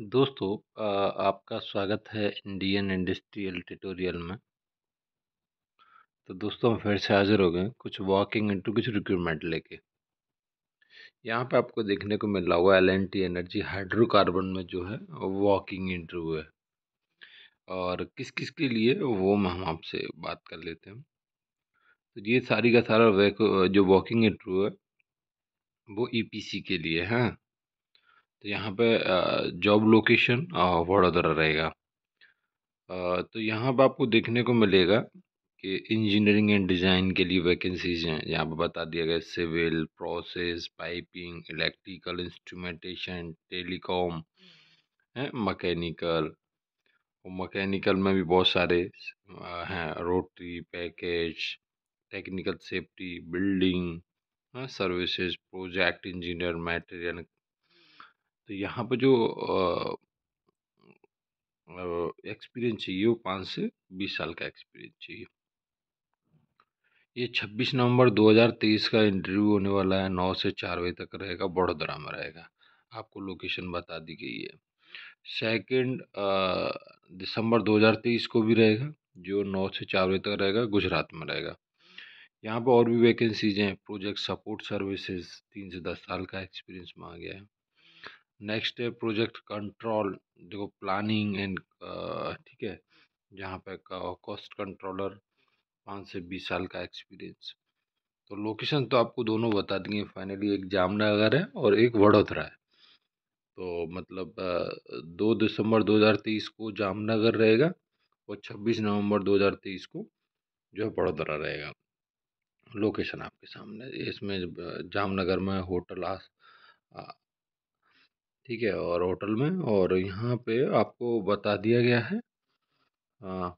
दोस्तों आ, आपका स्वागत है इंडियन इंडस्ट्रियल ट्यूटोरियल में तो दोस्तों हम फिर से हाजिर हो गए कुछ वॉकिंग इंटू कुछ रिक्रूटमेंट लेके यहाँ पे आपको देखने को मिल रहा हुआ L N T energy hydrocarbon में जो है वॉकिंग इंटरव्यू है और किस किस के लिए वो हम आपसे बात कर लेते हैं तो ये सारी का सारा जो वॉकिंग इंटरव्यू है वो ई पी सी के लिए है तो यहाँ पे जॉब लोकेशन वडोदरा रहेगा तो यहाँ पर आपको देखने को मिलेगा कि इंजीनियरिंग एंड डिज़ाइन के लिए वैकेंसीज हैं यहाँ पर बता दिया गया civil process piping electrical instrumentation telecom है मकैनिकल हम्म। मकैनिकल में भी बहुत सारे हैं rotary package technical safety building services project engineer material तो यहाँ पर जो एक्सपीरियंस चाहिए वो पाँच से बीस साल का एक्सपीरियंस चाहिए ये छब्बीस नवंबर 2023 का इंटरव्यू होने वाला है नौ से चार बजे तक रहेगा बड़ोदरा में रहेगा आपको लोकेशन बता दी गई है सेकंड दिसंबर 2023 को भी रहेगा जो नौ से चार बजे तक रहेगा गुजरात में रहेगा यहाँ पर और भी वैकेंसीज हैं प्रोजेक्ट सपोर्ट सर्विसेज तीन से दस साल का एक्सपीरियंस मांगा गया है नेक्स्ट है प्रोजेक्ट कंट्रोल देखो प्लानिंग एंड ठीक है जहाँ पे कॉस्ट कंट्रोलर पाँच से बीस साल का एक्सपीरियंस तो लोकेशन तो आपको दोनों बता देंगे फाइनली एक जामनगर है और एक वडोदरा है तो मतलब दो दिसंबर 2023 को जामनगर रहेगा और 26 नवंबर 2023 को जो है वडोदरा रहेगा लोकेशन आपके सामने इसमें जामनगर में होटल आस ठीक है और होटल में और यहाँ पे आपको बता दिया गया है हाँ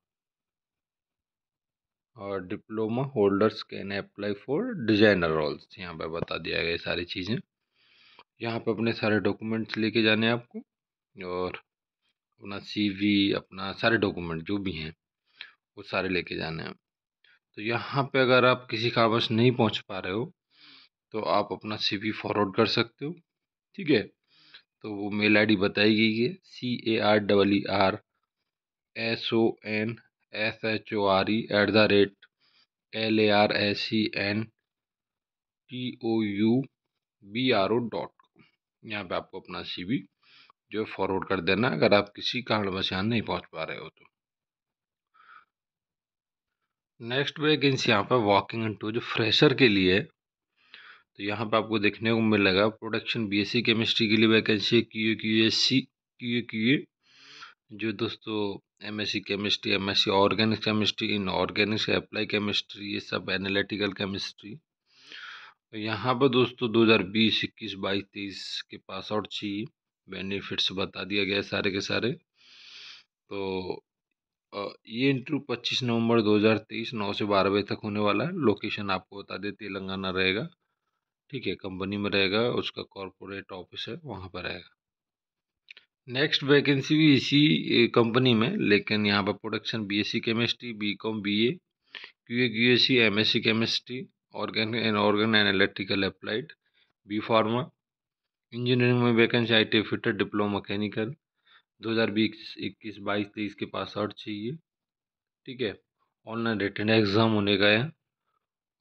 और diploma holders can apply for designer roles यहाँ पे बता दिया गया सारी चीज़ें यहाँ पे अपने सारे डॉक्यूमेंट्स लेके जाने हैं आपको और अपना सीवी अपना सारे डॉक्यूमेंट जो भी हैं वो सारे लेके जाने हैं तो यहाँ पे अगर आप किसी कागज नहीं पहुँच पा रहे हो तो आप अपना सीवी फॉरवर्ड कर सकते हो ठीक है तो वो मेल आईडी बताई गई है C A R double E R S O N S H O R E at the rate L A R S C N T O U B R O dot com यहाँ पर आपको अपना सी we जो forward कर देना अगर आप किसी कारणवश यहाँ नहीं पहुँच पा रहे हो तो नेक्स्ट वेकेंसी यहाँ पर वॉकिंग इंटू जो फ्रेशर के लिए तो यहाँ पर आपको देखने को मिलेगा प्रोडक्शन बीएससी केमिस्ट्री के लिए वैकेंसी है Q Q S C Q Q जो दोस्तों MSc chemistry MSc organic chemistry inorganic apply chemistry ये सब एनालिटिकल केमिस्ट्री तो यहाँ पर दोस्तों 2020 इक्कीस बाईस तेईस के पास आउट चाहिए बेनिफिट्स बता दिया गया सारे के सारे तो ये इंटरव्यू 25 नवंबर 2023 9 से बारह बजे तक होने वाला है लोकेशन आपको बता दें तेलंगाना रहेगा ठीक है कंपनी में रहेगा उसका कॉरपोरेट ऑफिस है वहाँ पर रहेगा नेक्स्ट वैकेंसी भी इसी कंपनी में लेकिन यहाँ पर production BSc chemistry BCom BA QA S MSc chemistry organ and organ and electrical applied B pharma engineering में vacancy I T fitter diploma mechanical दो हज़ार बीस इक्कीस बाईस तेईस के पास आउट चाहिए ठीक है ऑनलाइन रिटर्न एग्ज़ाम होने का है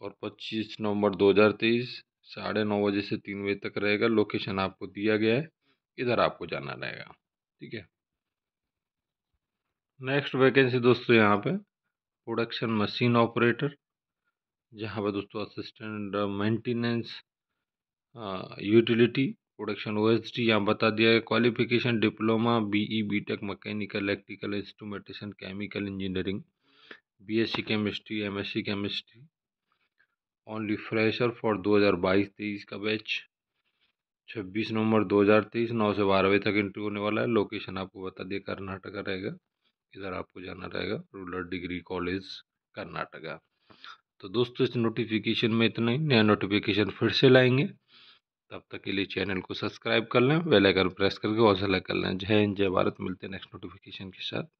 और पच्चीस नवंबर दो हज़ार तेईस साढ़े नौ बजे से तीन बजे तक रहेगा लोकेशन आपको दिया गया है इधर आपको जाना रहेगा ठीक है नेक्स्ट वैकेंसी दोस्तों यहाँ पे प्रोडक्शन मशीन ऑपरेटर जहाँ पे दोस्तों assistant maintenance utility production O S T यहाँ बता दिया है qualification diploma BE BTech mechanical electrical instrumentation chemical engineering BSc chemistry MSc chemistry only fresher for 2022-23 का बैच 26 नवंबर 2023 नौ से बारह बजे तक इंटरव्यू होने वाला है लोकेशन आपको बता दिया कर्नाटका रहेगा इधर आपको जाना रहेगा रूरल डिग्री कॉलेज कर्नाटका तो दोस्तों इस नोटिफिकेशन में इतना ही नया नोटिफिकेशन फिर से लाएंगे तब तक के लिए चैनल को सब्सक्राइब कर लें बेल आइकन प्रेस करके सेलेक्ट कर लें जय हिंद जय भारत मिलते हैं नेक्स्ट नोटिफिकेशन के साथ